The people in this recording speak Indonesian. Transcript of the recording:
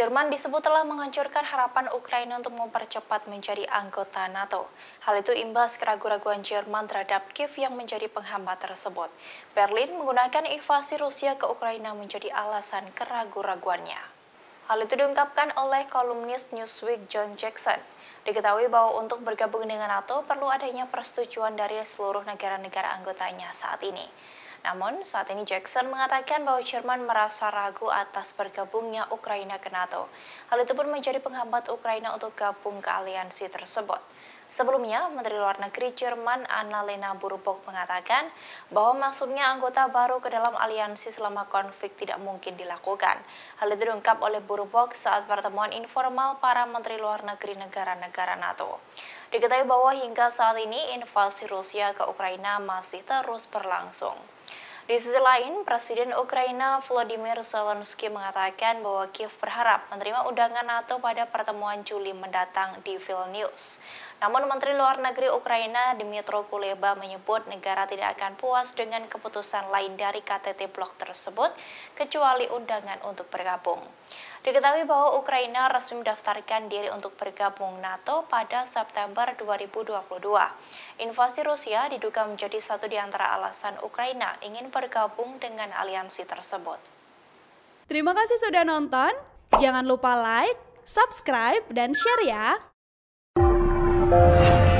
Jerman disebut telah menghancurkan harapan Ukraina untuk mempercepat menjadi anggota NATO. Hal itu imbas keraguan-raguan Jerman terhadap Kiev yang menjadi penghambat tersebut. Berlin menggunakan invasi Rusia ke Ukraina menjadi alasan keraguan-raguannya. Hal itu diungkapkan oleh kolumnis Newsweek John Jackson. Diketahui bahwa untuk bergabung dengan NATO perlu adanya persetujuan dari seluruh negara-negara anggotanya saat ini. Namun, saat ini Jackson mengatakan bahwa Jerman merasa ragu atas bergabungnya Ukraina ke NATO. Hal itu pun menjadi penghambat Ukraina untuk gabung ke aliansi tersebut. Sebelumnya, Menteri Luar Negeri Jerman Annalena Baerbock mengatakan bahwa masuknya anggota baru ke dalam aliansi selama konflik tidak mungkin dilakukan. Hal itu diungkap oleh Baerbock saat pertemuan informal para Menteri Luar Negeri negara-negara NATO. Diketahui bahwa hingga saat ini invasi Rusia ke Ukraina masih terus berlangsung. Di sisi lain, Presiden Ukraina Volodymyr Zelensky mengatakan bahwa Kiev berharap menerima undangan NATO pada pertemuan Juli mendatang di Vilnius. Namun Menteri Luar Negeri Ukraina Dmytro Kuleba menyebut negara tidak akan puas dengan keputusan lain dari KTT Blok tersebut kecuali undangan untuk bergabung. Diketahui bahwa Ukraina resmi mendaftarkan diri untuk bergabung NATO pada September 2022. Invasi Rusia diduga menjadi satu di antara alasan Ukraina ingin bergabung dengan aliansi tersebut. Terima kasih sudah nonton. Jangan lupa like, subscribe, dan share ya.